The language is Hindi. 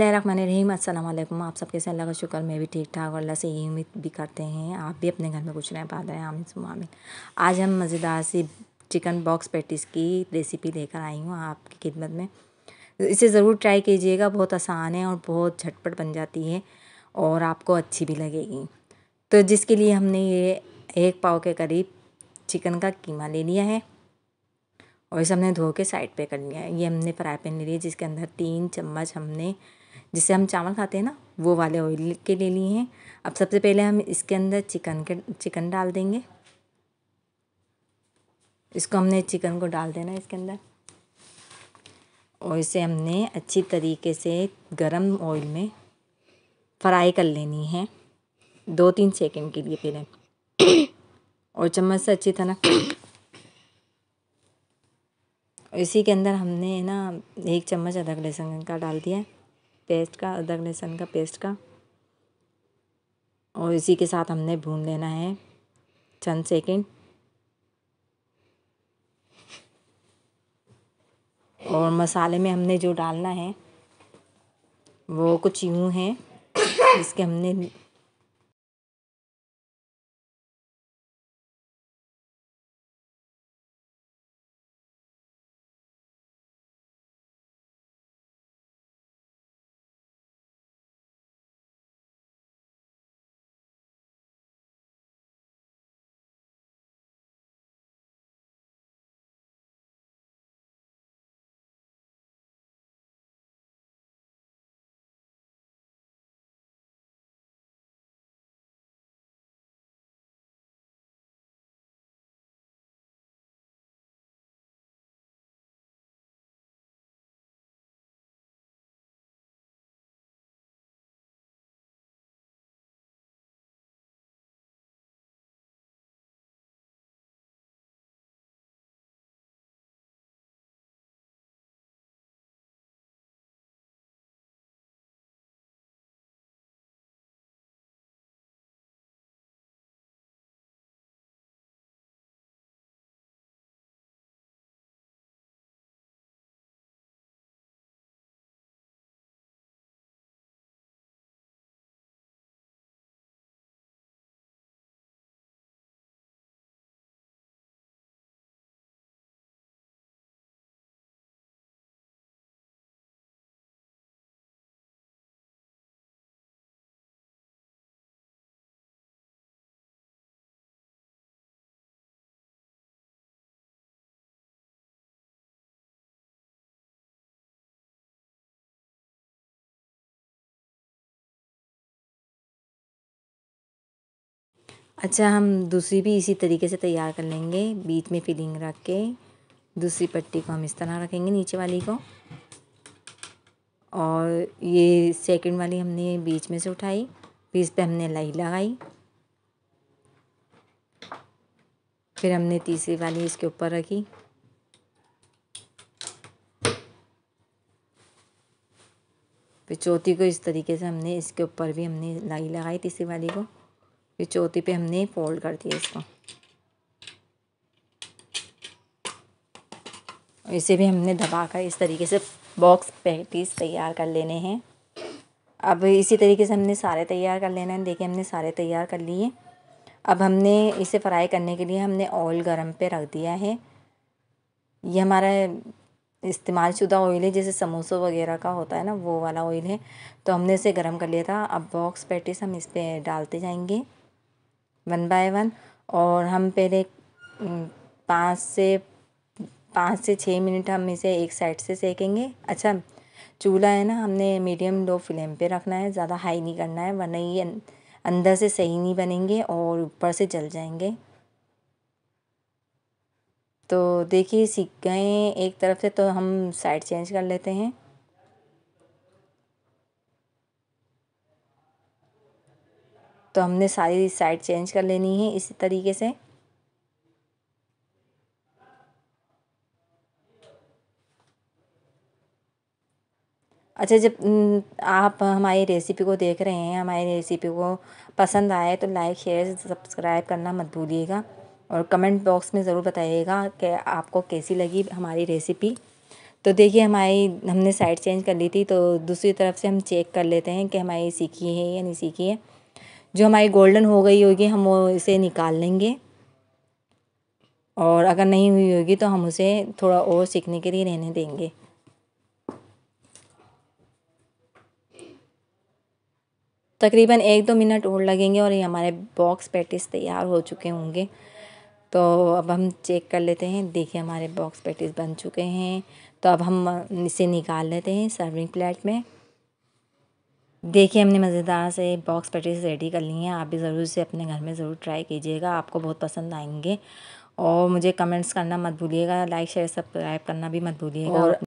रहीम अस्सलाम आप सब कैसे अल्लाह का शुक्र मैं भी ठीक ठाक और अल्लाह से यही उम्मीद भी करते हैं आप भी अपने घर में कुछ नहीं पा रहे हैं आमिर सुमामिल आज हम मज़ेदार सी चिकन बॉक्स पैटिस की रेसिपी लेकर आई हूँ आपकी खिदमत में इसे ज़रूर ट्राई कीजिएगा बहुत आसान है और बहुत झटपट बन जाती है और आपको अच्छी भी लगेगी तो जिसके लिए हमने ये एक पाव के करीब चिकन का कीमा ले लिया है और इसे हमने धो के साइड पे कर लिया है ये हमने फ्राई पैन ले लिया जिसके अंदर तीन चम्मच हमने जिससे हम चावल खाते हैं ना वो वाले ऑयल के ले लिए हैं अब सबसे पहले हम इसके अंदर चिकन के चिकन डाल देंगे इसको हमने चिकन को डाल देना इसके अंदर और इसे हमने अच्छी तरीके से गरम ऑयल में फ्राई कर लेनी है दो तीन सेकंड के लिए पहले और चम्मच से अच्छी तरह इसी के अंदर हमने ना एक चम्मच अदरक लहसुन का डाल दिया है पेस्ट का अदरक लहसुन का पेस्ट का और इसी के साथ हमने भून लेना है चंद सेकंड और मसाले में हमने जो डालना है वो कुछ यूँ है जिसके हमने अच्छा हम दूसरी भी इसी तरीके से तैयार कर लेंगे बीच में फिलिंग रख के दूसरी पट्टी को हम इस तरह रखेंगे नीचे वाली को और ये सेकंड वाली हमने बीच में से उठाई फिर इस पर हमने लाई लगाई फिर हमने तीसरी वाली इसके ऊपर रखी फिर चौथी को इस तरीके से हमने इसके ऊपर भी हमने लाई लगाई तीसरी वाली को फिर चौथी पे हमने फोल्ड कर दिया इसको इसे भी हमने दबा कर इस तरीके से बॉक्स पैटीज तैयार कर लेने हैं अब इसी तरीके से हमने सारे तैयार कर लेना है देखिए हमने सारे तैयार कर लिए अब हमने इसे फ्राई करने के लिए हमने ऑयल गरम पे रख दिया है ये हमारा इस्तेमाल शुदा ऑयल है जैसे समोसों वगैरह का होता है ना वो वाला ऑयल है तो हमने इसे गर्म कर लिया था अब बॉक्स पैटिस हम इस पर डालते जाएंगे वन बाय वन और हम पहले पाँच से पाँच से छः मिनट हम इसे एक साइड से सेकेंगे अच्छा चूल्हा है ना हमने मीडियम लो फ्लेम पे रखना है ज़्यादा हाई नहीं करना है वरना ये अं, अंदर से सही नहीं बनेंगे और ऊपर से जल जाएंगे तो देखिए सीख गए एक तरफ से तो हम साइड चेंज कर लेते हैं तो हमने सारी साइड चेंज कर लेनी है इसी तरीके से अच्छा जब आप हमारी रेसिपी को देख रहे हैं हमारी रेसिपी को पसंद आए तो लाइक शेयर सब्सक्राइब करना मत भूलिएगा और कमेंट बॉक्स में ज़रूर बताइएगा कि आपको कैसी लगी हमारी रेसिपी तो देखिए हमारी हमने साइड चेंज कर ली थी तो दूसरी तरफ से हम चेक कर लेते हैं कि हमारी सीखी है या नहीं सीखी है जो हमारी गोल्डन हो गई होगी हम इसे निकाल लेंगे और अगर नहीं हुई होगी तो हम उसे थोड़ा और सीखने के लिए रहने देंगे तकरीबन एक दो मिनट और लगेंगे और ये हमारे बॉक्स पैटिस तैयार हो चुके होंगे तो अब हम चेक कर लेते हैं देखिए हमारे बॉक्स पैटिस बन चुके हैं तो अब हम इसे निकाल लेते हैं सर्विंग प्लेट में देखिए हमने मज़ेदार से बॉक्स पैटीज रेडी कर ली हैं आप भी ज़रूर से अपने घर में ज़रूर ट्राई कीजिएगा आपको बहुत पसंद आएंगे और मुझे कमेंट्स करना मत भूलिएगा लाइक शेयर सब्सक्राइब करना भी मत भूलिएगा और